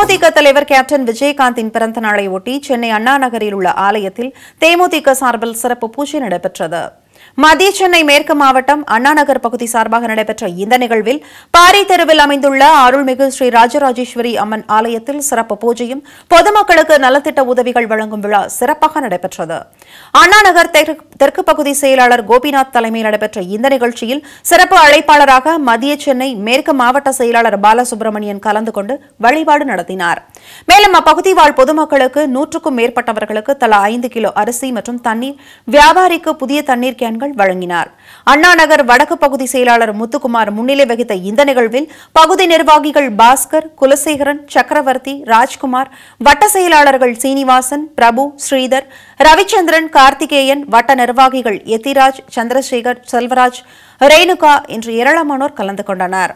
தேமுதிக தலைவர் கேப்டன் விஜயகாந்தின் பிறந்த நாளை சென்னை அண்ணா நகரில் உள்ள ஆலயத்தில் தேமுதிக சார்பில் சிறப்பு பூஜை நடைபெற்றது மத்திய சென்னை மேற்கு மாவட்டம் அண்ணாநகர் பகுதி சார்பாக நடைபெற்ற இந்த நிகழ்வில் பாரி தெருவில் அமைந்துள்ள அருள்மிகு ஸ்ரீ ராஜராஜேஸ்வரி அம்மன் ஆலயத்தில் சிறப்பு பூஜையும் பொதுமக்களுக்கு நலத்திட்ட உதவிகள் வழங்கும் விழா சிறப்பாக நடைபெற்றது அண்ணாநகர் தெற்கு பகுதி செயலாளர் கோபிநாத் தலைமையில் நடைபெற்ற இந்த நிகழ்ச்சியில் சிறப்பு அழைப்பாளராக மத்திய சென்னை மேற்கு மாவட்ட செயலாளர் பாலசுப்ரமணியன் கலந்து கொண்டு வழிபாடு நடத்தினார் மேலும் அப்பகுதி வாழ் பொதுமக்களுக்கு நூற்றுக்கும் மேற்பட்டவர்களுக்கு தலா ஐந்து கிலோ அரிசி மற்றும் தண்ணீர் வியாபாரிக்கு புதிய தண்ணீர் டிரான்கள் வழங்கினார் நகர் வடக்கு பகுதி செயலாளர் முத்துக்குமார் முன்னிலை வகித்த இந்த நிகழ்வில் பகுதி நிர்வாகிகள் பாஸ்கர் குலசேகரன் சக்கரவர்த்தி ராஜ்குமார் வட்ட செயலாளர்கள் சீனிவாசன் பிரபு ஸ்ரீதர் ரவிச்சந்திரன் கார்த்திகேயன் வட்ட நிர்வாகிகள் எத்திராஜ் சந்திரசேகர் செல்வராஜ் ரேணுகா என்று ஏராளமானோர் கலந்து கொண்டனர்